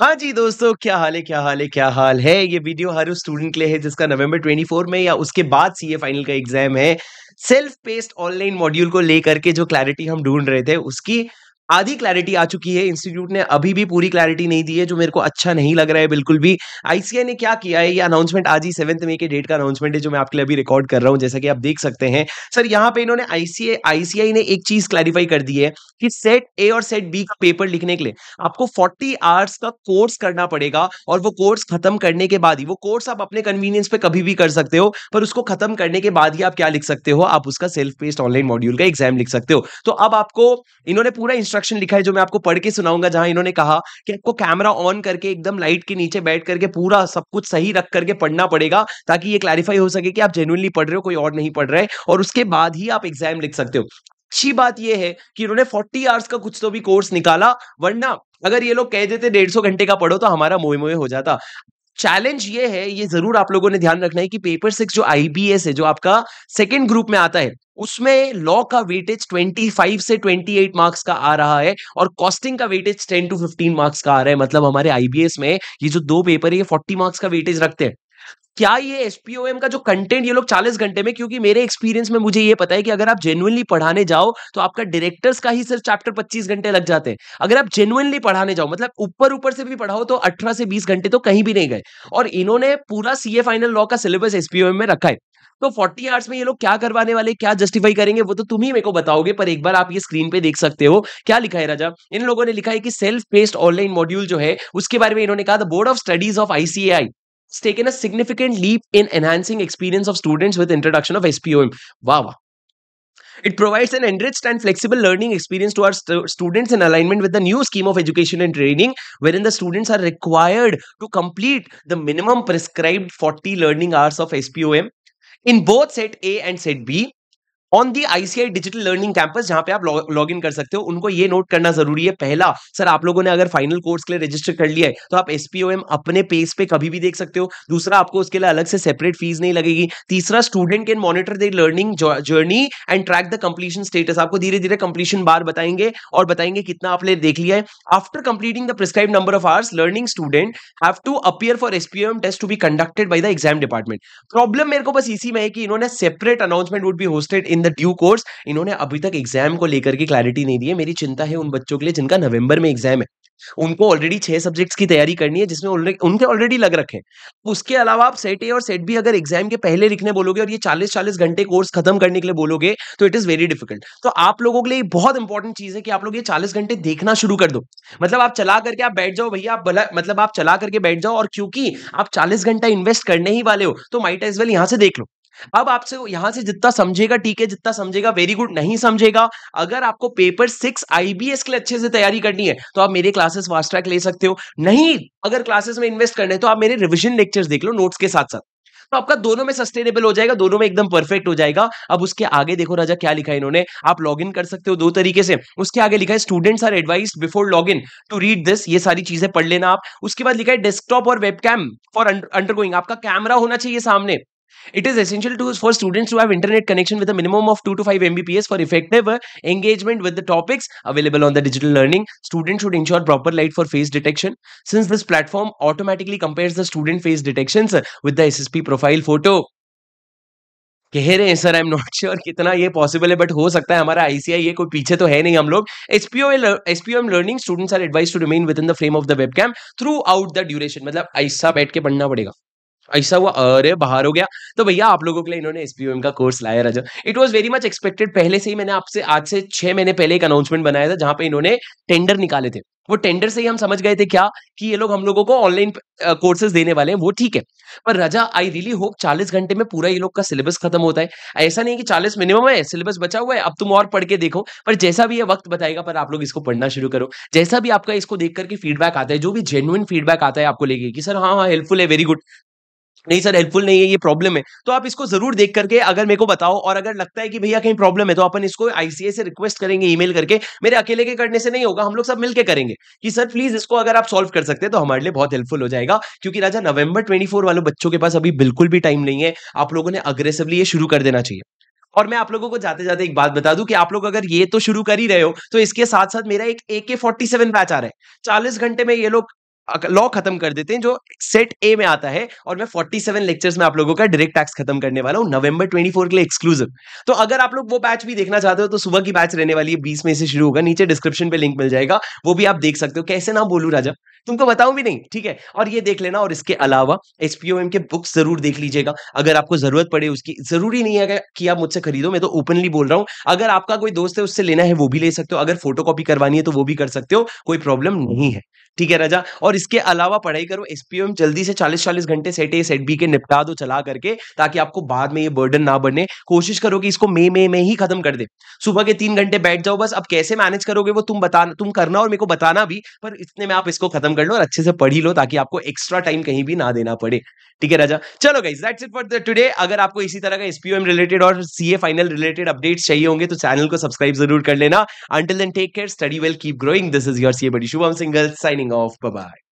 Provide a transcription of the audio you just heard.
हाँ जी दोस्तों क्या हाल है क्या हाल है क्या हाल है ये वीडियो हर उस स्टूडेंट के लिए है जिसका नवंबर 24 में या उसके बाद सीए फाइनल का एग्जाम है सेल्फ पेस्ड ऑनलाइन मॉड्यूल को लेकर के जो क्लैरिटी हम ढूंढ रहे थे उसकी आधी क्लैरिटी आ चुकी है इंस्टीट्यूट ने अभी भी पूरी क्लैरिटी नहीं दी है जो मेरे को अच्छा नहीं लग रहा है बिल्कुल भी आईसीआई ने क्या किया है ये अनाउंसमेंट आज ही सेवंथ मे के डेट का अनाउंसमेंट है जो मैं आपके लिए अभी रिकॉर्ड कर रहा हूं जैसा कि आप देख सकते हैं सर यहाँ पे इन्होंने आईसीआई आईसीआई ने एक चीज क्लैरिफाई कर दी है कि सेट ए और सेट बी का पेपर लिखने के लिए आपको फोर्टी आवर्स का कोर्स करना पड़ेगा और वो कोर्स खत्म करने के बाद ही वो कोर्स आप अपने कन्वीनियंस पे कभी भी कर सकते हो पर उसको खत्म करने के बाद ही आप क्या लिख सकते हो आप उसका सेल्फ बेस्ड ऑनलाइन मॉड्यूल का एग्जाम लिख सकते हो तो अब आपको इन्होंने पूरा इंस्ट्रक्शन लिखा है जो मैं आपको पढ़ के सुनाऊंगा जहां इन्होंने कहा कि आपको कैमरा ऑन करके एकदम लाइट के नीचे बैठ करके पूरा सब कुछ सही रख करके पढ़ना पड़ेगा ताकि ये क्लैरिफाई हो सके कि आप जेनुअनली पढ़ रहे हो कोई और नहीं पढ़ रहे और उसके बाद ही आप एग्जाम लिख सकते हो अच्छी बात यह है कि इन्होंने 40 आवर्स का कुछ तो भी कोर्स निकाला वरना अगर ये लोग कह देते डेढ़ सौ घंटे का पढ़ो तो हमारा मोहे मोहे हो जाता चैलेंज ये है ये जरूर आप लोगों ने ध्यान रखना है कि पेपर सिक्स जो आईबीएस है जो आपका सेकेंड ग्रुप में आता है उसमें लॉ का वेटेज 25 से 28 मार्क्स का आ रहा है और कॉस्टिंग का वेटेज 10 टू 15 मार्क्स का आ रहा है मतलब हमारे आईबीएस में ये जो दो पेपर है ये 40 मार्क्स का वेटेज रखते हैं क्या ये एसपीओएम का जो कंटेंट ये लोग 40 घंटे में क्योंकि मेरे एक्सपीरियंस में मुझे ये पता है कि अगर आप जेनुअनली पढ़ाने जाओ तो आपका डायरेक्टर्स का ही सिर्फ चैप्टर 25 घंटे लग जाते हैं अगर आप जेनुअनली पढ़ाने जाओ मतलब ऊपर ऊपर से भी पढ़ाओ तो 18 से 20 घंटे तो कहीं भी नहीं गए और इन्होंने पूरा सीए फाइनल लॉ का सिलेबस एसपीओएम में रखा है तो 40 आवर्स में ये लोग क्या करवाने वाले क्या जस्टिफाई करेंगे वो तो तुम ही मेरे को बताओगे पर एक बार आप ये स्क्रीन पे देख सकते हो क्या लिखा है राजा इन लोगों ने लिखा है कि सेल्फ बेस्ड ऑनलाइन मॉड्यूल जो है उसके बारे में इन्होंने कहा the board of studies of ICAI it's taken a significant leap in enhancing experience of students with introduction of SPOM. Wow. It provides an enriched and flexible learning experience to our st students in alignment with the new scheme of education and training, wherein the students are required to complete the minimum prescribed 40 learning hours of SPOM in both set A and set B on the ICAI digital learning campus जहां पे आप log in कर सकते हो उनको ये note करना जरूरी है पहला सर आप लोगों ने अगर फाइनल कोर्स के लिए रजिस्टर कर लिया है तो आप एसपीओएम अपने पेज पे कभी भी देख सकते हो दूसरा आपको उसके लिए अलग से सेपरेट फीस नहीं लगेगी तीसरा student can monitor the learning journey and track the completion status आपको धीरे धीरे कंप्लीशन बार बताएंगे और बताएंगे कितना आपने देख लिया है after completing the prescribe number of hours learning student have to appear for SPOM test to be conducted by the exam department problem मेरे को बस इसी में है कि इन्होंने separate announcement would be hosted in the due course इन्होंने अभी तक एग्जाम को लेकर के क्लैरिटी नहीं दी है मेरी चिंता है उन बच्चों के लिए जिनका नवंबर में एग्जाम है उनको ऑलरेडी छह सब्जेक्ट्स की तैयारी करनी है जिसमें उनके ऑलरेडी लग रखे उसके अलावा आप सेट ए और सेट बी अगर एग्जाम के पहले लिखने बोलोगे और ये चालीस चालीस घंटे कोर्स खत्म करने के लिए बोलोगे तो इट इज वेरी डिफिकल्ट तो आप लोगों के लिए बहुत इंपॉर्टेंट चीज है कि आप लोग ये चालीस घंटे देखना शुरू कर दो मतलब आप चला करके आप बैठ जाओ भैया आप मतलब आप चला करके बैठ जाओ और क्योंकि आप चालीस घंटा इन्वेस्ट करने ही वाले हो तो माइट एज वेल यहां से देख लो अब आपसे यहां से जितना समझेगा ठीक है जितना समझेगा वेरी गुड नहीं समझेगा अगर आपको पेपर सिक्स आईबीएस के लिए अच्छे से तैयारी करनी है तो आप मेरे क्लासेस फास्ट ट्रैक ले सकते हो नहीं अगर क्लासेस में इन्वेस्ट करने तो आप मेरे रिविजन लेक्चर्स देख लो नोट्स के साथ साथ तो आपका दोनों में सस्टेनेबल हो जाएगा दोनों में एकदम परफेक्ट हो जाएगा अब उसके आगे देखो राजा क्या लिखा है इन्होंने आप लॉग इन कर सकते हो दो तरीके से उसके आगे लिखा है students are advise before log in to read this ये सारी चीजें पढ़ लेना आप उसके बाद लिखा है डेस्कटॉप और वेब कैम फॉर अंडर आपका कैमरा होना चाहिए सामने it is essential to for students to have internet connection with minimum of two to five MBPS for effective engagement with the topics available on the digital learning student should ensure proper light for face detection since this platform automatically compare the student face detection with the S profile photo कह रहे हैं sir I am not sure कितना ये possible है but हो सकता है हमारा आईसीआई कोई पीछे तो है नहीं हम लोग SPO SPO M learning students are advise to remain within the frame of the webcam throughout the duration मतलब ऐसा बैठ के पढ़ना पड़ेगा ऐसा हुआ अरे बाहर हो गया तो भैया आप लोगों के लिए इन्होंने एसपीओएम का कोर्स लाया Raja it was very much expected पहले से ही मैंने आपसे आज से छह महीने पहले एक अनाउंसमेंट बनाया था जहां पे इन्होंने टेंडर निकाले थे वो टेंडर से ही हम समझ गए थे क्या कि ये लोग हम लोगों को ऑनलाइन कोर्सेज देने वाले हैं वो ठीक है पर राजा आई रियली होप चालीस घंटे में पूरा ये लोग का सिलेबस खत्म होता है ऐसा नहीं कि चालीस मिनिमम है सिलेबस बचा हुआ है अब तुम और पढ़ के देखो पर जैसा भी ये वक्त बताएगा पर आप लोग इसको पढ़ना शुरू करो जैसा भी आपका इसको देख करके फीडबैक आता है जो भी जेनुअन फीडबैक आता है आपको लेके कि सर हाँ हाँ हेल्पफुल है वेरी गुड नहीं सर हेल्पफुल नहीं है ये प्रॉब्लम है तो आप इसको जरूर देख करके अगर मेरे को बताओ और अगर लगता है कि भैया कहीं प्रॉब्लम है तो अपन इसको आईसीए से रिक्वेस्ट करेंगे ईमेल करके मेरे अकेले के करने से नहीं होगा हम लोग सब मिलकर करेंगे कि सर प्लीज इसको अगर आप सॉल्व कर सकते तो हमारे लिए बहुत हेल्पफुल हो जाएगा क्योंकि राजा नवंबर ट्वेंटी वालों बच्चों के पास अभी बिल्कुल भी टाइम नहीं है आप लोगों ने अग्रेसिवली ये शुरू कर देना चाहिए और मैं आप लोगों को जाते जाते एक बात बता दूं कि आप लोग अगर ये तो शुरू कर ही रहे हो तो इसके साथ साथ मेरा एक ए के फोर्टी सेवन बैच आ रहा है चालीस घंटे में ये लोग लॉ खत्म कर देते हैं जो सेट ए में आता है और मैं 47 लेक्चर्स में आप लोगों का डायरेक्ट टैक्स खत्म करने वाला हूँ नवंबर 24 के लिए एक्सक्लूसिव तो अगर आप लोग वो बैच भी देखना चाहते हो तो सुबह की बैच रहने वाली है बीस में से शुरू होगा नीचे डिस्क्रिप्शन पे लिंक मिल जाएगा वो भी आप देख सकते हो कैसे ना बोलू राजा तुमको बताऊं भी नहीं ठीक है और ये देख लेना और इसके अलावा एसपीओएम के बुक्स जरूर देख लीजिएगा अगर आपको जरूरत पड़े उसकी जरूरी नहीं है कि आप मुझसे खरीदो मैं तो ओपनली बोल रहा हूँ अगर आपका कोई दोस्त है उससे लेना है वो भी ले सकते हो अगर फोटो करवानी है तो वो भी कर सकते हो कोई प्रॉब्लम नहीं है ठीक है राजा और इसके अलावा पढ़ाई करो एसपीओएम जल्दी से चालीस चालीस घंटे सेट ए सेट बी के निपटा दो चला करके ताकि आपको बाद में ये बर्डन ना बने कोशिश करो कि इसको मे मई में ही खत्म कर दे सुबह के तीन घंटे बैठ जाओ बस अब कैसे मैनेज करोगे वो तुम बताना तुम करना और मेरे को बताना भी पर इतने में आप इसको खत्म कर लो और अच्छे से पढ़ ही लो ताकि आपको एक्स्ट्रा टाइम कहीं भी ना देना पड़े ठीक है राजा चलो guys that's it for today अगर आपको इसी तरह का एसपीओएम रिलेटेड और सीए फाइनल रिलेटेड अपडेट्स चाहिए होंगे तो चैनल को सब्सक्राइब जरूर कर लेना until then take care study well keep growing this is your CA buddy Shubham Singhal signing off bye